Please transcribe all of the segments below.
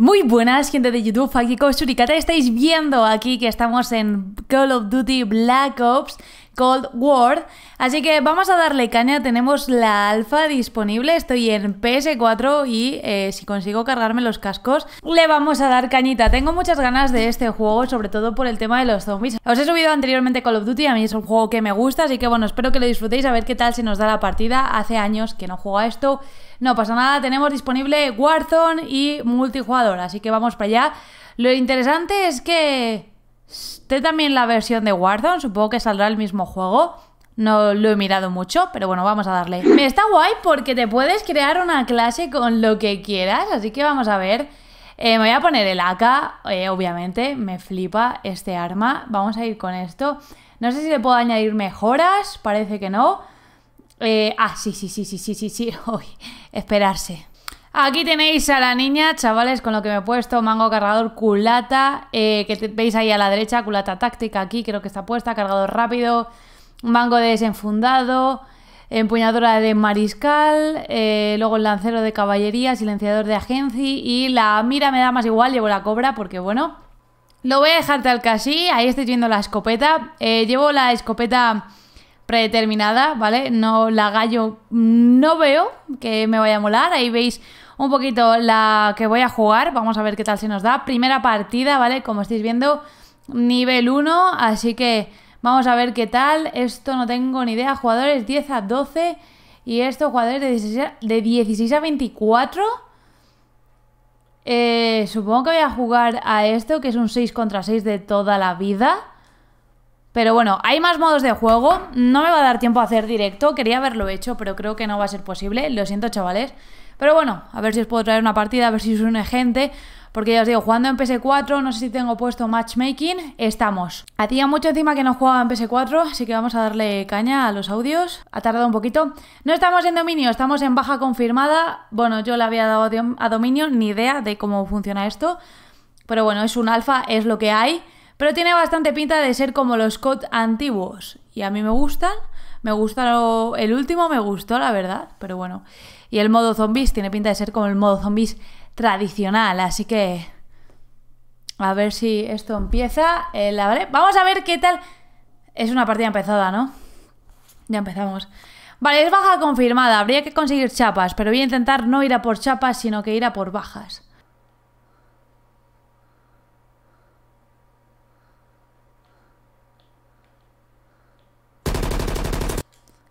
Muy buenas, gente de YouTube, aquí Suricata. Estáis viendo aquí que estamos en Call of Duty Black Ops Gold Ward, Así que vamos a darle caña, tenemos la alfa disponible, estoy en PS4 y eh, si consigo cargarme los cascos le vamos a dar cañita. Tengo muchas ganas de este juego, sobre todo por el tema de los zombies. Os he subido anteriormente Call of Duty, a mí es un juego que me gusta, así que bueno, espero que lo disfrutéis, a ver qué tal se nos da la partida. Hace años que no juego a esto, no pasa nada, tenemos disponible Warzone y multijugador, así que vamos para allá. Lo interesante es que también la versión de Warzone, supongo que saldrá el mismo juego. No lo he mirado mucho, pero bueno, vamos a darle. Me está guay porque te puedes crear una clase con lo que quieras, así que vamos a ver. Eh, me voy a poner el AK, eh, obviamente, me flipa este arma. Vamos a ir con esto. No sé si le puedo añadir mejoras, parece que no. Eh, ah, sí, sí, sí, sí, sí, sí, sí. esperarse. Aquí tenéis a la niña, chavales, con lo que me he puesto, mango cargador, culata, eh, que veis ahí a la derecha, culata táctica aquí, creo que está puesta, cargador rápido, mango desenfundado, empuñadura de mariscal, eh, luego el lancero de caballería, silenciador de agencia y la mira me da más igual, llevo la cobra porque bueno, lo voy a dejar tal que así, ahí estáis viendo la escopeta, eh, llevo la escopeta predeterminada, ¿vale? No la gallo, no veo que me vaya a molar. Ahí veis un poquito la que voy a jugar. Vamos a ver qué tal se nos da. Primera partida, ¿vale? Como estáis viendo, nivel 1. Así que vamos a ver qué tal. Esto no tengo ni idea. Jugadores 10 a 12. Y esto, jugadores de 16 a, de 24. Eh, supongo que voy a jugar a esto, que es un 6 contra 6 de toda la vida. Pero bueno, hay más modos de juego. No me va a dar tiempo a hacer directo. Quería haberlo hecho, pero creo que no va a ser posible. Lo siento, chavales. Pero bueno, a ver si os puedo traer una partida, a ver si os une gente. Porque ya os digo, jugando en PS4, no sé si tengo puesto matchmaking, estamos. Hacía mucho encima que no jugaba en PS4, así que vamos a darle caña a los audios. Ha tardado un poquito. No estamos en dominio, estamos en baja confirmada. Bueno, yo le había dado a dominio, ni idea de cómo funciona esto. Pero bueno, es un alfa, es lo que hay. Pero tiene bastante pinta de ser como los COD antiguos. Y a mí me gustan. Me gusta el último, me gustó, la verdad. Pero bueno. Y el modo zombies tiene pinta de ser como el modo zombies tradicional. Así que. A ver si esto empieza. Eh, Vamos a ver qué tal. Es una partida empezada, ¿no? Ya empezamos. Vale, es baja confirmada. Habría que conseguir chapas, pero voy a intentar no ir a por chapas, sino que ir a por bajas.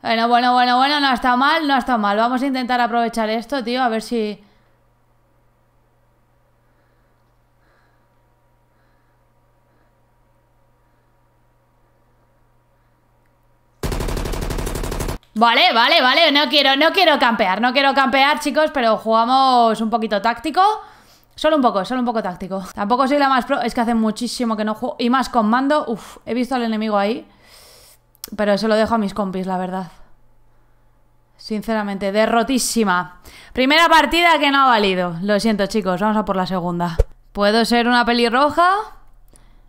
Bueno, bueno, bueno, bueno, no está mal, no está mal. Vamos a intentar aprovechar esto, tío, a ver si... Vale, vale, vale, no quiero, no quiero campear, no quiero campear, chicos, pero jugamos un poquito táctico. Solo un poco, solo un poco táctico. Tampoco soy la más pro, es que hace muchísimo que no juego. Y más con mando, uff, he visto al enemigo ahí. Pero eso lo dejo a mis compis, la verdad. Sinceramente, derrotísima. Primera partida que no ha valido. Lo siento, chicos, vamos a por la segunda. ¿Puedo ser una pelirroja?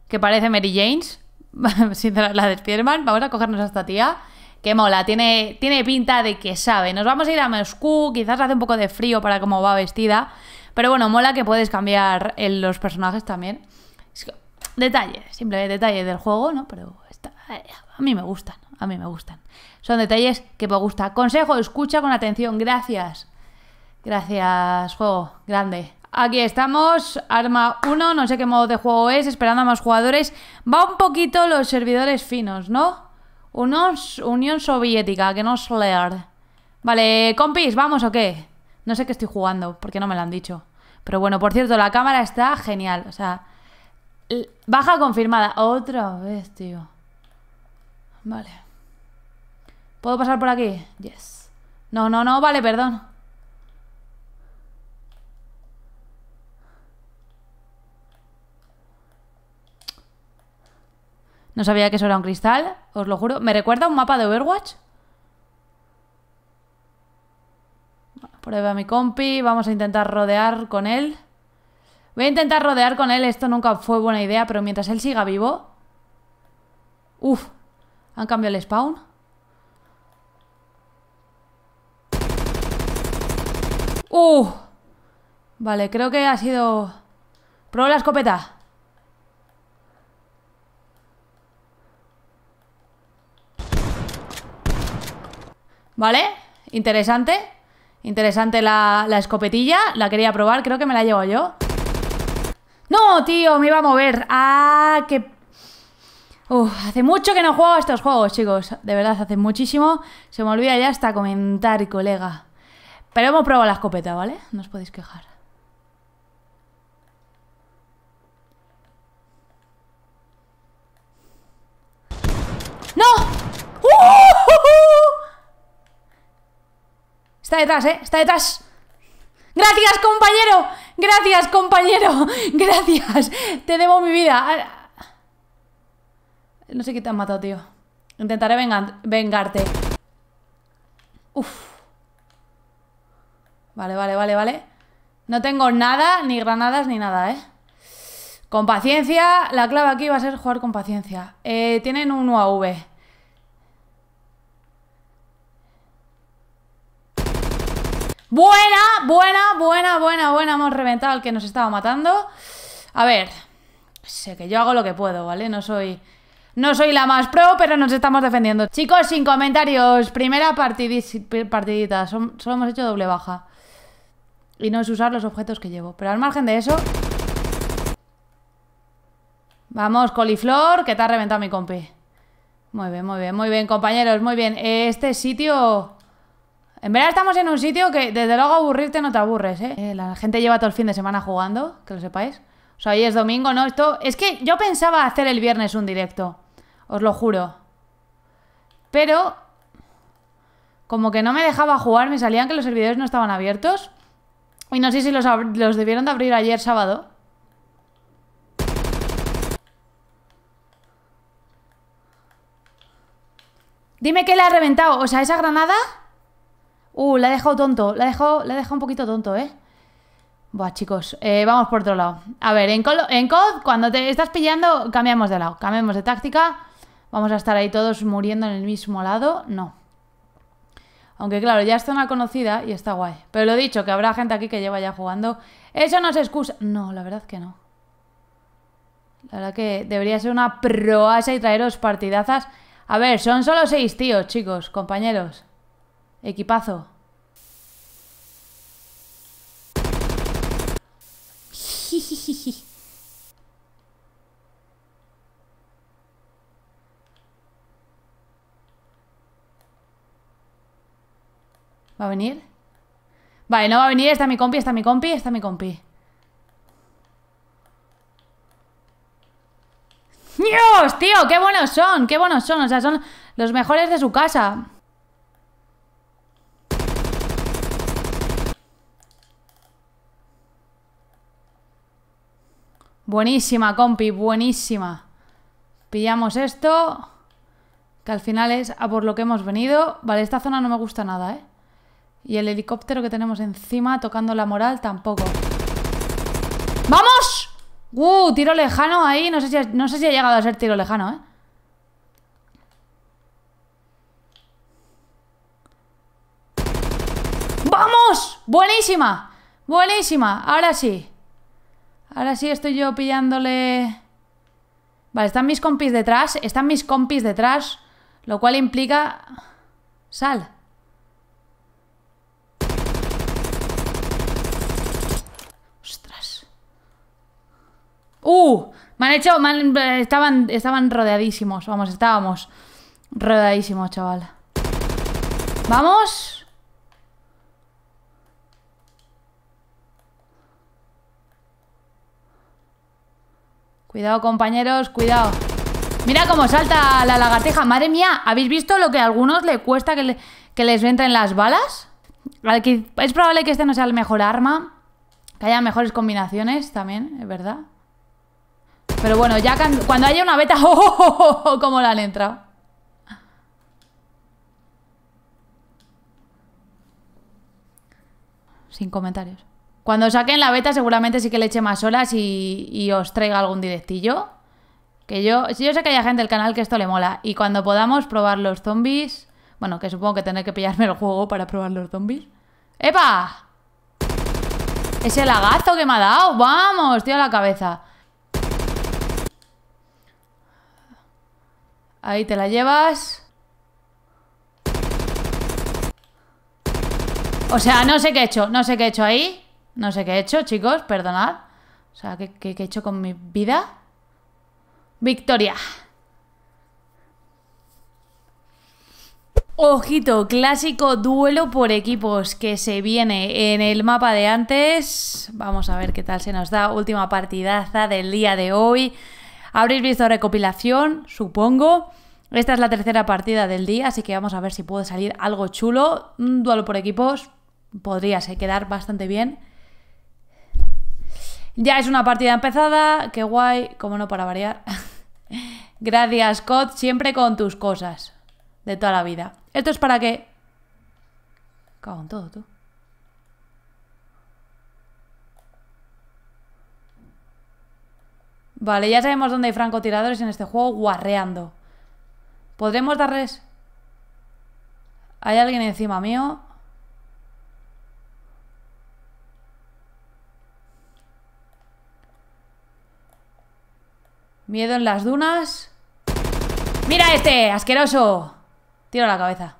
Que parece Mary Jane Sinceramente, la de Spiderman. Vamos a cogernos a esta tía. Que mola, tiene, tiene pinta de que sabe. Nos vamos a ir a Moscú, quizás hace un poco de frío para cómo va vestida. Pero bueno, mola que puedes cambiar los personajes también. Detalles, simple detalle del juego, ¿no? Pero eh, a mí me gustan, a mí me gustan. Son detalles que me gusta. Consejo, escucha con atención. Gracias. Gracias, juego. Grande. Aquí estamos, arma 1, no sé qué modo de juego es, esperando a más jugadores. Va un poquito los servidores finos, ¿no? Unos Unión Soviética, que no es leer. Vale, compis, ¿vamos o qué? No sé qué estoy jugando, porque no me lo han dicho. Pero bueno, por cierto, la cámara está genial, o sea... Baja confirmada. Otra vez, tío. Vale. ¿Puedo pasar por aquí? Yes. No, no, no, vale, perdón. No sabía que eso era un cristal, os lo juro. ¿Me recuerda un mapa de Overwatch? Prueba mi compi, vamos a intentar rodear con él. Voy a intentar rodear con él, esto nunca fue buena idea, pero mientras él siga vivo... Uf, han cambiado el spawn. ¡Uh! Vale, creo que ha sido... Prueba la escopeta. ¿Vale? Interesante. Interesante la, escopetilla. La quería probar, creo que me la llevo yo. ¡No, tío! Me iba a mover. ¡Ah, qué... hace mucho que no juego a estos juegos, chicos. De verdad, hace muchísimo. Se me olvida ya hasta comentar, colega. Pero hemos probado la escopeta, ¿vale? No os podéis quejar. ¡No! ¡Uh! Está detrás, ¿eh? Está detrás. Gracias, compañero. Gracias, compañero. Gracias. Te debo mi vida. No sé qué te han matado, tío. Intentaré vengarte. Uf. Vale, vale, vale, vale. No tengo nada, ni granadas, ni nada, ¿eh? Con paciencia. La clave aquí va a ser jugar con paciencia. Eh, tienen un UAV. Buena, buena, buena, buena, buena. Hemos reventado al que nos estaba matando. A ver. Sé que yo hago lo que puedo, ¿vale? No soy... No soy la más pro, pero nos estamos defendiendo. Chicos, sin comentarios. Primera partidita. Solo hemos hecho doble baja. Y no es usar los objetos que llevo. Pero al margen de eso... Vamos, coliflor, que te ha reventado mi compi. Muy bien, muy bien, muy bien, compañeros, muy bien. Este sitio... En verdad estamos en un sitio que desde luego aburrirte no te aburres, ¿eh? ¿eh? La gente lleva todo el fin de semana jugando, que lo sepáis. O sea, hoy es domingo, ¿no? Esto... Es que yo pensaba hacer el viernes un directo. Os lo juro. Pero... Como que no me dejaba jugar, me salían que los servidores no estaban abiertos. Y no sé si los, debieron de abrir ayer sábado. Dime que le ha reventado. O sea, esa granada... Uh, la he dejado tonto. La he dejado, un poquito tonto, ¿eh? Buah, chicos. Eh, vamos por otro lado. A ver, en, en COD, cuando te estás pillando, cambiamos de lado. Cambiamos de táctica. Vamos a estar ahí todos muriendo en el mismo lado. No. Aunque claro, ya es zona conocida y está guay. Pero lo dicho, que habrá gente aquí que lleva ya jugando. Eso no es excusa. No, la verdad que no. La verdad que debería ser una proasa y traeros partidazas. A ver, son solo seis tíos, chicos, compañeros. Equipazo. ¿Va a venir? Vale, no va a venir, está mi compi, está mi compi, está mi compi ¡Dios, tío! ¡Qué buenos son! ¡Qué buenos son! O sea, son los mejores de su casa Buenísima, compi, buenísima Pillamos esto Que al final es a por lo que hemos venido Vale, esta zona no me gusta nada, ¿eh? Y el helicóptero que tenemos encima tocando la moral tampoco. ¡Vamos! ¡Uh! Tiro lejano ahí. No sé si ha, no sé si ha llegado a ser tiro lejano, ¿eh? ¡Vamos! ¡Buenísima! ¡Buenísima! Ahora sí. Ahora sí estoy yo pillándole... Vale, están mis compis detrás. Están mis compis detrás. Lo cual implica... Sal. ¡Uh! Me han hecho. Eh, estaban, estaban rodeadísimos. Vamos, estábamos rodeadísimos, chaval. ¡Vamos! Cuidado, compañeros, cuidado. Mira cómo salta la lagateja. Madre mía, ¿habéis visto lo que a algunos le cuesta que, que les entren las balas? Es probable que este no sea el mejor arma. Que haya mejores combinaciones también, es verdad. Pero bueno, ya cuando haya una beta, oh, oh, oh, ¡oh, cómo la han entrado! Sin comentarios. Cuando saquen la beta seguramente sí que le eche más horas y, os traiga algún directillo. Que yo, yo sé que hay gente del canal que esto le mola. Y cuando podamos probar los zombies... Bueno, que supongo que tendré que pillarme el juego para probar los zombies. ¡Epa! Ese lagazo que me ha dado. ¡Vamos! Tío, a la cabeza. Ahí te la llevas. O sea, no sé qué he hecho, no sé qué he hecho ahí. No sé qué he hecho, chicos, perdonad. O sea, ¿qué, he hecho con mi vida? Victoria. Ojito, clásico duelo por equipos que se viene en el mapa de antes. Vamos a ver qué tal se nos da. Última partidaza del día de hoy. Habréis visto recopilación, supongo. Esta es la tercera partida del día, así que vamos a ver si puede salir algo chulo. Un duelo por equipos podría se quedar bastante bien. Ya es una partida empezada, qué guay, como no para variar. Gracias, Scott, siempre con tus cosas de toda la vida. Esto es para qué Cago en todo, tú. Vale, ya sabemos dónde hay francotiradores en este juego guarreando. ¿Podremos darles...? ¿Hay alguien encima mío? Miedo en las dunas. ¡Mira este! ¡Asqueroso! Tiro la cabeza.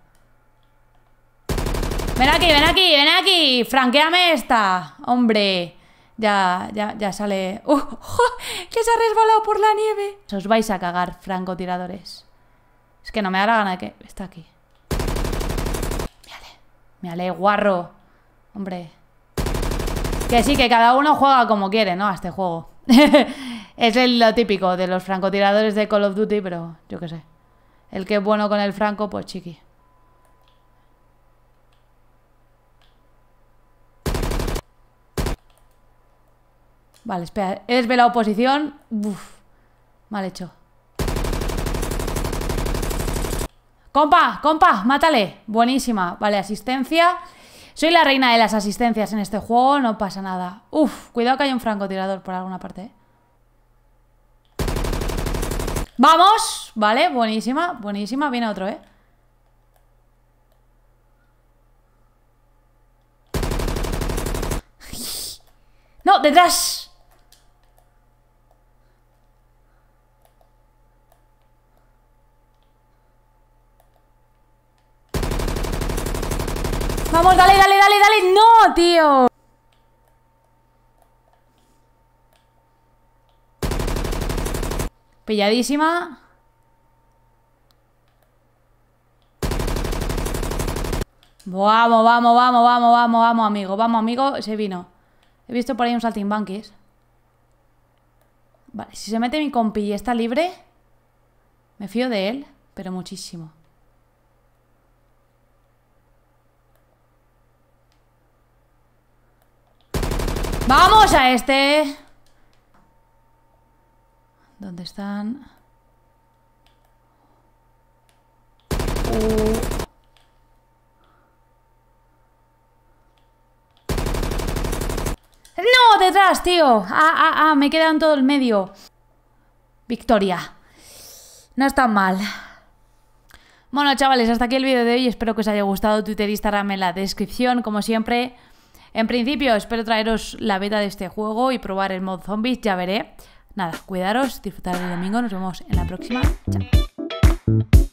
Ven aquí, ven aquí, ven aquí. Franqueame esta, hombre ya, ya, ya sale... ¡Uh! ¡Que se ha resbalado por la nieve! Os vais a cagar, francotiradores. Es que no me da la gana de que... Está aquí. Me ale guarro. Hombre. Que sí, que cada uno juega como quiere, ¿no? A este juego. es lo típico de los francotiradores de Call of Duty, pero yo qué sé. El que es bueno con el franco, pues chiqui. Vale, espera. He desvelado posición. Uf, mal hecho. Compa, compa, mátale. Buenísima. Vale, asistencia. Soy la reina de las asistencias en este juego, no pasa nada. Uf, cuidado que hay un francotirador por alguna parte. Eh. ¡Vamos! Vale, buenísima, buenísima. Viene otro, ¿eh? ¡No, detrás! Vamos, dale, dale, dale, dale. No, tío. Pilladísima. Vamos, vamos, vamos, vamos, vamos, vamos, amigo. Vamos, amigo. Se vino. He visto por ahí un saltimbanquis. Vale, si se mete mi compi y está libre, me fío de él, pero muchísimo. ¡Vamos a este! ¿Dónde están? Uh. ¡No! ¡Detrás, tío! ¡Ah, ah, ah! Me quedan en todo el medio. Victoria. No es tan mal. Bueno, chavales, hasta aquí el vídeo de hoy. Espero que os haya gustado. Twitter, Instagram en la descripción. Como siempre, en principio, espero traeros la beta de este juego y probar el mod zombies, ya veré. Nada, cuidaros, disfrutar el domingo, nos vemos en la próxima. Chao.